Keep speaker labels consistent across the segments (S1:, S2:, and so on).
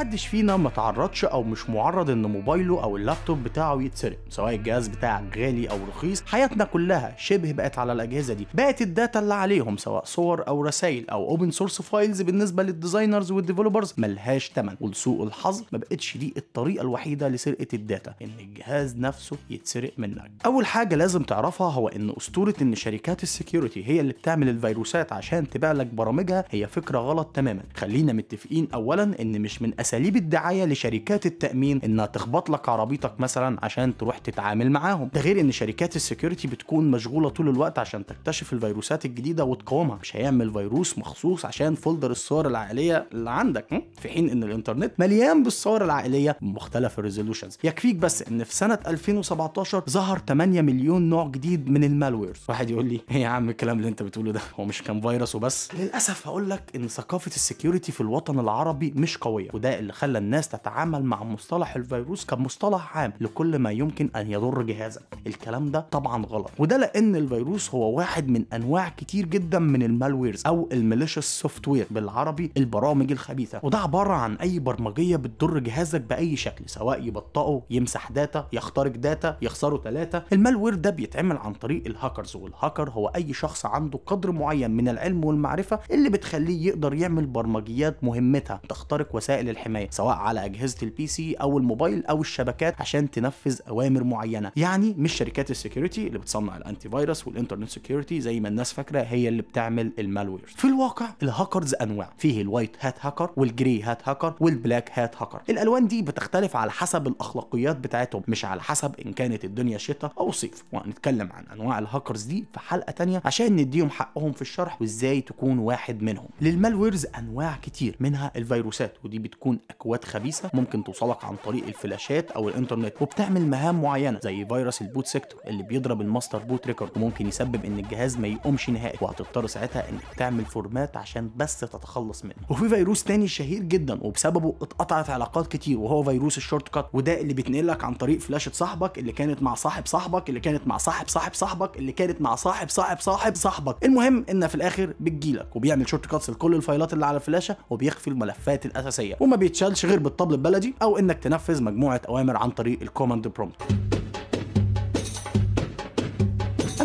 S1: محدش فينا ما تعرضش او مش معرض ان موبايله او اللابتوب بتاعه يتسرق سواء الجهاز بتاعك غالي او رخيص حياتنا كلها شبه بقت على الاجهزه دي بقت الداتا اللي عليهم سواء صور او رسائل او اوبن سورس فايلز بالنسبه للديزاينرز والديفلوبرز ملهاش ثمن ولسوء الحظ ما بقتش دي الطريقه الوحيده لسرقه الداتا ان الجهاز نفسه يتسرق منك اول حاجه لازم تعرفها هو ان اسطوره ان شركات السكيورتي هي اللي بتعمل الفيروسات عشان تبيع لك برامجها هي فكره غلط تماما خلينا متفقين اولا ان مش من اساليب الدعايه لشركات التامين انها تخبط لك عربيتك مثلا عشان تروح تتعامل معاهم ده غير ان شركات السكيورتي بتكون مشغوله طول الوقت عشان تكتشف الفيروسات الجديده وتقاومها مش هيعمل فيروس مخصوص عشان فولدر الصور العائليه اللي عندك في حين ان الانترنت مليان بالصور العائليه بمختلف الريزولوشنز يكفيك بس ان في سنه 2017 ظهر 8 مليون نوع جديد من المالويرز واحد يقول لي ايه يا عم الكلام اللي انت بتقوله ده هو مش كان فيروس وبس للاسف هقول لك ان ثقافه السكيورتي في الوطن العربي مش قويه وده اللي خلى الناس تتعامل مع مصطلح الفيروس كمصطلح عام لكل ما يمكن ان يضر جهازك الكلام ده طبعا غلط وده لان الفيروس هو واحد من انواع كتير جدا من المالويرز او الميليشيس سوفت وير بالعربي البرامج الخبيثه وده عباره عن اي برمجيه بتضر جهازك باي شكل سواء يبطئه يمسح داتا يخترق داتا يخسره ثلاثه المالوير ده بيتعمل عن طريق الهاكرز والهاكر هو اي شخص عنده قدر معين من العلم والمعرفه اللي بتخليه يقدر يعمل برمجيات مهمتها تخترق وسائل الحمايه الحماية سواء على أجهزة البي سي أو الموبايل أو الشبكات عشان تنفذ أوامر معينة يعني مش شركات السكيورتي اللي بتصنع الأنتي فايروس والإنترنت سكيورتي زي ما الناس فاكرة هي اللي بتعمل المالويرز في الواقع الهاكرز أنواع فيه الوايت هات هاكر والجري هات هاكر والبلاك هات هاكر الألوان دي بتختلف على حسب الأخلاقيات بتاعتهم مش على حسب إن كانت الدنيا شتاء أو صيف وهنتكلم عن أنواع الهاكرز دي في حلقة تانية عشان نديهم حقهم في الشرح وإزاي تكون واحد منهم للمالويرز أنواع كتير منها الفيروسات ودي بتكون اكواد خبيثه ممكن توصلك عن طريق الفلاشات او الانترنت وبتعمل مهام معينه زي فيروس البوت سيكتور اللي بيضرب الماستر بوت ريكورد وممكن يسبب ان الجهاز ما يقومش نهائي وهتضطر ساعتها انك تعمل فورمات عشان بس تتخلص منه وفي فيروس تاني شهير جدا وبسببه اتقطعت علاقات كتير وهو فيروس الشورت كات وده اللي بيتنقلك عن طريق فلاشه صاحبك اللي كانت مع صاحب صاحبك اللي كانت مع صاحب صاحب صاحبك اللي كانت مع صاحب صاحب صاحب صاحبك المهم ان في الاخر بتجيلك وبيعمل شورت كاتس لكل الفايلات اللي على الفلاشه وبيخفي الملفات الاساسيه وما بيتشالش غير بالطبل البلدي او انك تنفذ مجموعه اوامر عن طريق الكوماند برومبت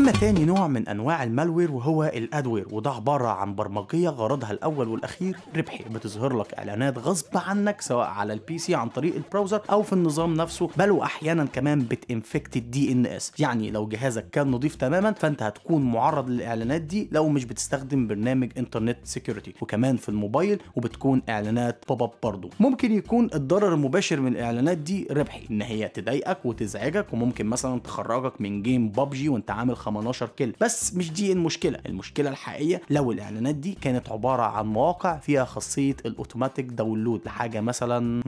S1: أما تاني نوع من أنواع المالوير وهو الأدوير وده عبارة عن برمجية غرضها الأول والأخير ربحي بتظهر لك إعلانات غصب عنك سواء على البي سي عن طريق البراوزر أو في النظام نفسه بل وأحيانا كمان بتنفكت الدي إن إس يعني لو جهازك كان نظيف تماما فأنت هتكون معرض للإعلانات دي لو مش بتستخدم برنامج إنترنت سيكيورتي وكمان في الموبايل وبتكون إعلانات بوب أب برضه ممكن يكون الضرر المباشر من الإعلانات دي ربحي إن هي تضايقك وتزعجك وممكن مثلا تخرجك من جيم ببجي وأنت عامل 18 كيلو بس مش دي المشكله المشكله الحقيقيه لو الاعلانات دي كانت عباره عن مواقع فيها خاصيه الاوتوماتيك داونلود لحاجه مثلا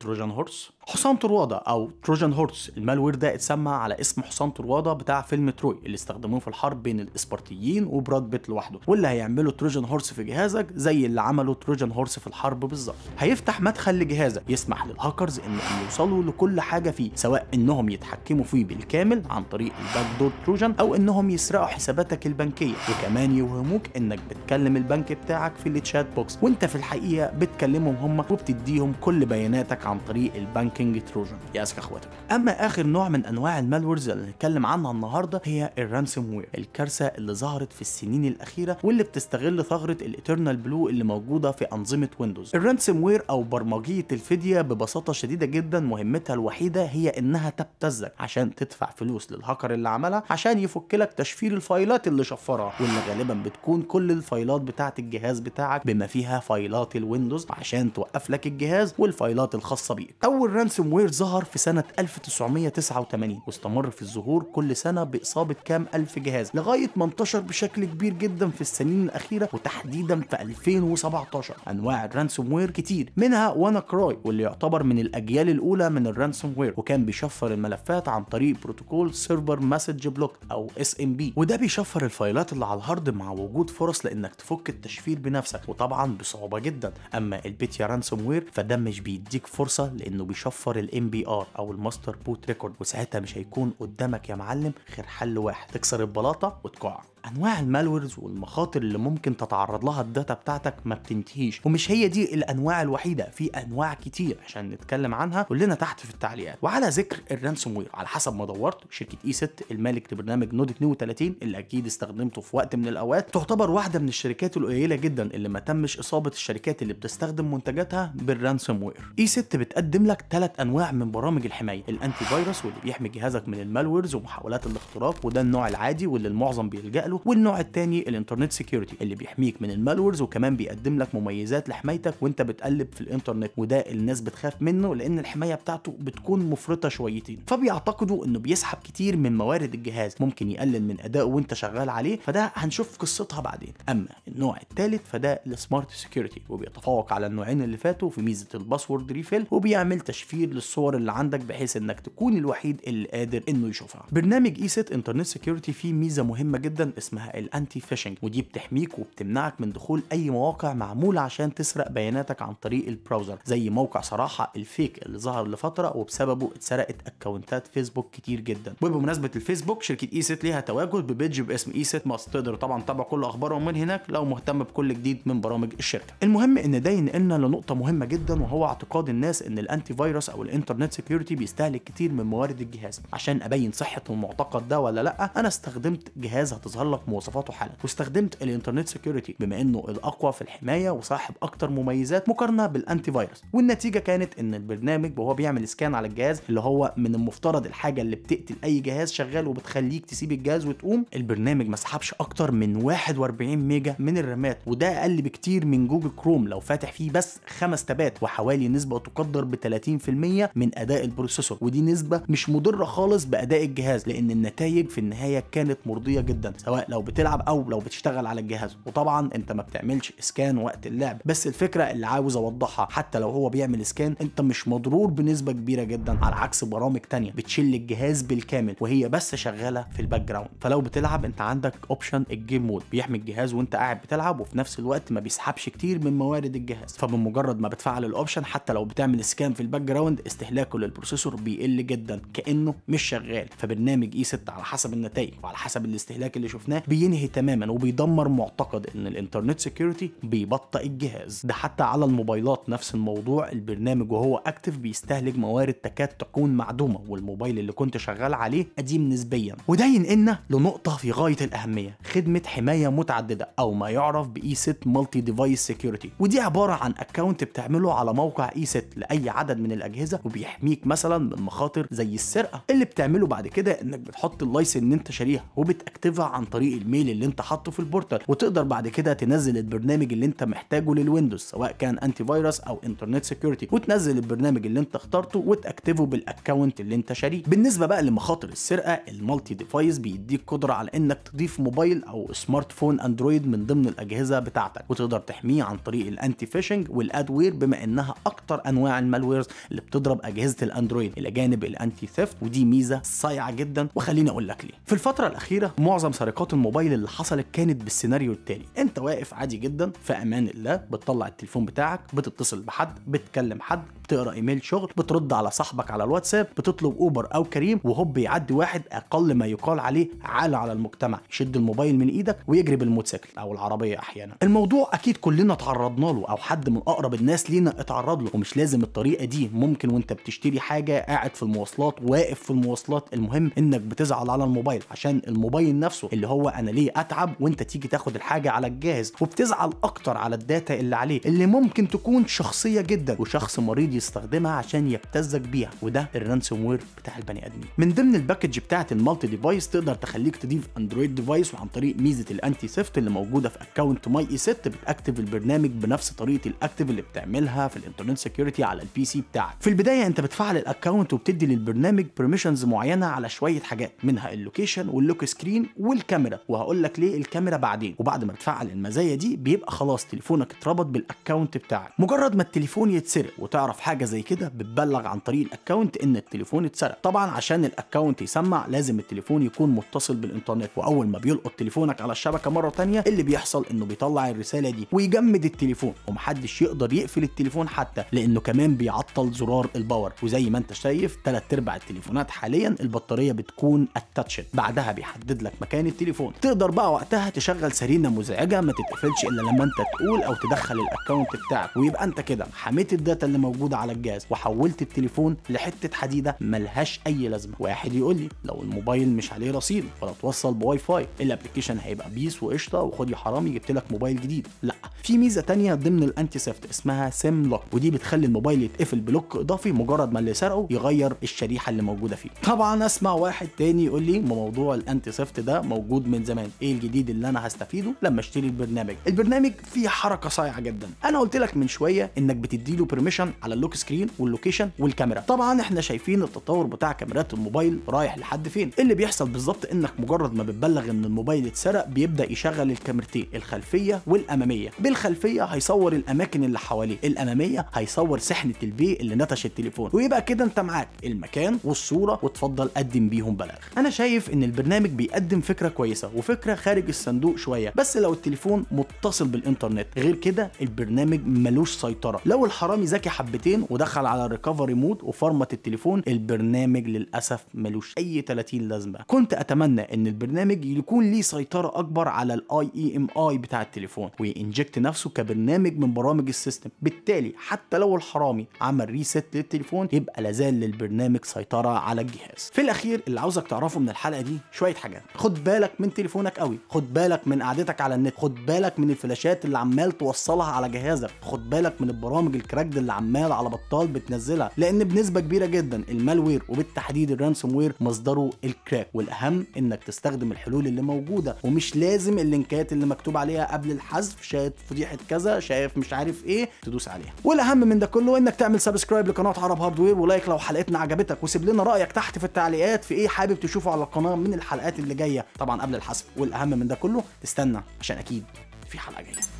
S1: تروجان هورس حصان طروادة أو تروجان هورس المالوير ده اتسمى على اسم حصان طروادة بتاع فيلم تروي اللي استخدموه في الحرب بين الإسبرتيين وبراد بيت لوحده واللي هيعمله تروجان هورس في جهازك زي اللي عمله تروجان هورس في الحرب بالظبط هيفتح مدخل لجهازك يسمح للهاكرز إنهم يوصلوا لكل حاجة فيه سواء إنهم يتحكموا فيه بالكامل عن طريق الباك دور تروجان أو إنهم يسرقوا حساباتك البنكية وكمان يوهموك إنك بتكلم البنك بتاعك في التشات بوكس وإنت في الحقيقة بتكلمهم هم وبتديهم كل بياناتك عن طريق البانكينج تروجن يا اذكى اخواتك اما اخر نوع من انواع المالورز اللي هنتكلم عنها النهارده هي الرانسوم وير الكارثه اللي ظهرت في السنين الاخيره واللي بتستغل ثغره الايترنال بلو اللي موجوده في انظمه ويندوز الرانسوم وير او برمجيه الفديه ببساطه شديده جدا مهمتها الوحيده هي انها تبتزك عشان تدفع فلوس للهاكر اللي عملها عشان يفك لك تشفير الفايلات اللي شفرها واللي غالبا بتكون كل الفايلات بتاعه الجهاز بتاعك بما فيها فايلات الويندوز عشان توقف لك الجهاز والفايلات الخاصه الخاصة بيك أول رانسوم وير ظهر في سنة 1989 واستمر في الظهور كل سنة بإصابة كام ألف جهاز لغاية ما انتشر بشكل كبير جدا في السنين الأخيرة وتحديدا في 2017 أنواع الرانسوم وير كتير منها وانا كراي واللي يعتبر من الأجيال الأولى من الرانسوم وير وكان بيشفر الملفات عن طريق بروتوكول سيرفر مسج بلوك أو اس ام بي وده بيشفر الفايلات اللي على الهارد مع وجود فرص لإنك تفك التشفير بنفسك وطبعا بصعوبة جدا أما البيتيا رانسوم وير فده مش بيديك فرصة فرصه لانه بيشفر الام بي ار او الماستر بوت ريكورد وساعتها مش هيكون قدامك يا معلم غير حل واحد تكسر البلاطه وتقع انواع المالويرز والمخاطر اللي ممكن تتعرض لها الداتا بتاعتك ما بتنتهيش ومش هي دي الانواع الوحيده في انواع كتير عشان نتكلم عنها كلنا تحت في التعليقات وعلى ذكر الرانسوم وير على حسب ما دورت شركه اي 6 المالك لبرنامج نود 32 اللي اكيد استخدمته في وقت من الاوقات تعتبر واحده من الشركات القليله جدا اللي ما تمش اصابه الشركات اللي بتستخدم منتجاتها بالرانسوم وير اي 6 بتقدم لك ثلاث انواع من برامج الحمايه الانتي فيروس واللي بيحمي جهازك من المالويرز ومحاولات الاختراق وده النوع العادي واللي المعظم بيلجأ له والنوع الثاني الانترنت سكيورتي اللي بيحميك من المالورز وكمان بيقدم لك مميزات لحمايتك وانت بتقلب في الانترنت وده الناس بتخاف منه لان الحمايه بتاعته بتكون مفرطه شويتين فبيعتقدوا انه بيسحب كتير من موارد الجهاز ممكن يقلل من ادائه وانت شغال عليه فده هنشوف قصتها بعدين اما النوع الثالث فده السمارت سكيورتي وبيتفوق على النوعين اللي فاتوا في ميزه الباسورد ريفيل وبيعمل تشفير للصور اللي عندك بحيث انك تكون الوحيد اللي قادر انه يشوفها برنامج ايست انترنت سكيورتي فيه ميزه مهمه جدا اسمها الانتي فيشنج ودي بتحميك وبتمنعك من دخول اي مواقع معموله عشان تسرق بياناتك عن طريق البراوزر زي موقع صراحه الفيك اللي ظهر لفتره وبسببه اتسرقت اكونتات فيسبوك كتير جدا وبمناسبه الفيسبوك شركه ايست ليها تواجد ببيج باسم ايست ماست تقدر طبعا تتابع كل اخبارهم من هناك لو مهتم بكل جديد من برامج الشركه المهم ان ده ينقلنا لنقطه مهمه جدا وهو اعتقاد الناس ان الانتي فيروس او الانترنت سكيورتي بيستهلك كتير من موارد الجهاز عشان ابين صحه المعتقد ده ولا لا انا استخدمت جهاز هتظهر يتعلق بمواصفاته حالا واستخدمت الانترنت سكيورتي بما انه الاقوى في الحمايه وصاحب اكتر مميزات مقارنه بالانتي فايروس والنتيجه كانت ان البرنامج وهو بيعمل سكان على الجهاز اللي هو من المفترض الحاجه اللي بتقتل اي جهاز شغال وبتخليك تسيب الجهاز وتقوم البرنامج ما سحبش اكتر من 41 ميجا من الرامات وده اقل بكتير من جوجل كروم لو فاتح فيه بس خمس تبات وحوالي نسبه تقدر ب 30% من اداء البروسيسور ودي نسبه مش مضره خالص باداء الجهاز لان النتائج في النهايه كانت مرضيه جدا سواء لو بتلعب او لو بتشتغل على الجهاز وطبعا انت ما بتعملش اسكان وقت اللعب بس الفكره اللي عاوز اوضحها حتى لو هو بيعمل اسكان انت مش مضرور بنسبه كبيره جدا على عكس برامج تانية بتشيل الجهاز بالكامل وهي بس شغاله في الباك جراوند فلو بتلعب انت عندك اوبشن الجيم مود بيحمي الجهاز وانت قاعد بتلعب وفي نفس الوقت ما بيسحبش كتير من موارد الجهاز فبمجرد ما بتفعل الاوبشن حتى لو بتعمل سكان في الباك جراوند استهلاكه للبروسيسور بيقل جدا كانه مش شغال فبرنامج اي e 6 على حسب النتائج وعلى حسب الاستهلاك اللي شفناه شفناه بينهي تماما وبيدمر معتقد ان الانترنت سكيورتي بيبطئ الجهاز ده حتى على الموبايلات نفس الموضوع البرنامج وهو اكتف بيستهلك موارد تكاد تكون معدومه والموبايل اللي كنت شغال عليه قديم نسبيا وده ينقلنا لنقطه في غايه الاهميه خدمه حمايه متعدده او ما يعرف باي سيت مالتي ديفايس سكيورتي ودي عباره عن اكونت بتعمله على موقع اي سيت لاي عدد من الاجهزه وبيحميك مثلا من مخاطر زي السرقه اللي بتعمله بعد كده انك بتحط اللايسن اللي انت شاريها وبتاكتفها عن طريق طريق الميل اللي انت حاطه في البورتال وتقدر بعد كده تنزل البرنامج اللي انت محتاجه للويندوز سواء كان انتي فيروس او انترنت سكيورتي وتنزل البرنامج اللي انت اخترته وتاكتفه بالاكونت اللي انت شاريه بالنسبه بقى لمخاطر السرقه المالتي ديفايس بيديك قدره على انك تضيف موبايل او سمارت فون اندرويد من ضمن الاجهزه بتاعتك وتقدر تحميه عن طريق الانتي فيشنج والادوير بما انها اكتر انواع المالويرز اللي بتضرب اجهزه الاندرويد الى جانب الانتي ثيفت ودي ميزه صايعه جدا وخليني اقول لك ليه في الفتره الاخيره معظم سرقات اختراقات الموبايل اللي حصلت كانت بالسيناريو التالي انت واقف عادي جدا في امان الله بتطلع التليفون بتاعك بتتصل بحد بتكلم حد بتقرا ايميل شغل بترد على صاحبك على الواتساب بتطلب اوبر او كريم وهوب يعدي واحد اقل ما يقال عليه عالة على المجتمع يشد الموبايل من ايدك ويجري بالموتوسيكل او العربيه احيانا الموضوع اكيد كلنا اتعرضنا له او حد من اقرب الناس لينا اتعرض له ومش لازم الطريقه دي ممكن وانت بتشتري حاجه قاعد في المواصلات واقف في المواصلات المهم انك بتزعل على الموبايل عشان الموبايل نفسه اللي هو هو انا ليه اتعب وانت تيجي تاخد الحاجه على الجاهز وبتزعل اكتر على الداتا اللي عليه اللي ممكن تكون شخصيه جدا وشخص مريض يستخدمها عشان يبتزك بيها وده الرانسوم وير بتاع البني ادمين من ضمن الباكج بتاعه المالتي ديفايس تقدر تخليك تضيف اندرويد ديفايس وعن طريق ميزه الانتي سيفت اللي موجوده في اكونت ماي اي ست بتاكتف البرنامج بنفس طريقه الاكتف اللي بتعملها في الانترنت سكيورتي على البي سي بتاعك في البدايه انت بتفعل الاكونت وبتدي للبرنامج بيرميشنز معينه على شويه حاجات منها اللوكيشن واللوك سكرين والكاميرا الكاميرا وهقول لك ليه الكاميرا بعدين وبعد ما تفعل المزايا دي بيبقى خلاص تليفونك اتربط بالاكونت بتاعك مجرد ما التليفون يتسرق وتعرف حاجه زي كده بتبلغ عن طريق الاكونت ان التليفون اتسرق طبعا عشان الاكونت يسمع لازم التليفون يكون متصل بالانترنت واول ما بيلقط تليفونك على الشبكه مره ثانيه اللي بيحصل انه بيطلع الرساله دي ويجمد التليفون ومحدش يقدر يقفل التليفون حتى لانه كمان بيعطل زرار الباور وزي ما انت شايف ثلاث ارباع التليفونات حاليا البطاريه بتكون اتاتشد بعدها بيحدد لك مكان التليفون التليفون تقدر بقى وقتها تشغل سرينه مزعجه ما تتقفلش الا لما انت تقول او تدخل الاكونت بتاعك ويبقى انت كده حميت الداتا اللي موجوده على الجهاز وحولت التليفون لحته حديده ملهاش اي لازمه واحد يقول لي لو الموبايل مش عليه رصيد ولا توصل بواي فاي الابلكيشن هيبقى بيس وقشطه وخد يا حرامي جبت لك موبايل جديد لا في ميزه تانية ضمن الانتي سيفت اسمها سيم لوك ودي بتخلي الموبايل يتقفل بلوك اضافي مجرد ما اللي سرقه يغير الشريحه اللي موجوده فيه طبعا اسمع واحد تاني يقول لي موضوع الانتي سيفت ده موجود موجود من زمان ايه الجديد اللي انا هستفيده لما اشتري البرنامج البرنامج فيه حركه صايعه جدا انا قلت لك من شويه انك بتدي له بيرميشن على اللوك سكرين واللوكيشن والكاميرا طبعا احنا شايفين التطور بتاع كاميرات الموبايل رايح لحد فين اللي بيحصل بالظبط انك مجرد ما بتبلغ ان الموبايل اتسرق بيبدا يشغل الكاميرتين الخلفيه والاماميه بالخلفيه هيصور الاماكن اللي حواليه الاماميه هيصور سحنه البي اللي نتش التليفون ويبقى كده انت معاك المكان والصوره وتفضل قدم بيهم بلاغ انا شايف ان البرنامج بيقدم فكره كويسه كويسه وفكره خارج الصندوق شويه بس لو التليفون متصل بالانترنت غير كده البرنامج ملوش سيطره لو الحرامي ذكي حبتين ودخل على الريكفري مود وفرمت التليفون البرنامج للاسف ملوش اي 30 لازمه كنت اتمنى ان البرنامج يكون ليه سيطره اكبر على الاي اي ام اي بتاع التليفون وينجكت نفسه كبرنامج من برامج السيستم بالتالي حتى لو الحرامي عمل ريست للتليفون يبقى لازال للبرنامج سيطره على الجهاز في الاخير اللي عاوزك تعرفه من الحلقه دي شويه حاجات خد بالك من تليفونك قوي خد بالك من قعدتك على النت خد بالك من الفلاشات اللي عمال توصلها على جهازك خد بالك من البرامج الكراكد اللي عمال على بطال بتنزلها لان بنسبه كبيره جدا المالوير وبالتحديد الرانسوم وير مصدره الكراك والاهم انك تستخدم الحلول اللي موجوده ومش لازم اللينكات اللي مكتوب عليها قبل الحذف شايف فضيحه كذا شايف مش عارف ايه تدوس عليها والاهم من ده كله انك تعمل سبسكرايب لقناه عرب هاردوير ولايك لو حلقتنا عجبتك وسيب لنا رايك تحت في التعليقات في ايه حابب تشوفه على القناه من الحلقات اللي جايه طبعا قبل الحسم والاهم من ده كله تستنى عشان اكيد في حلقه جايه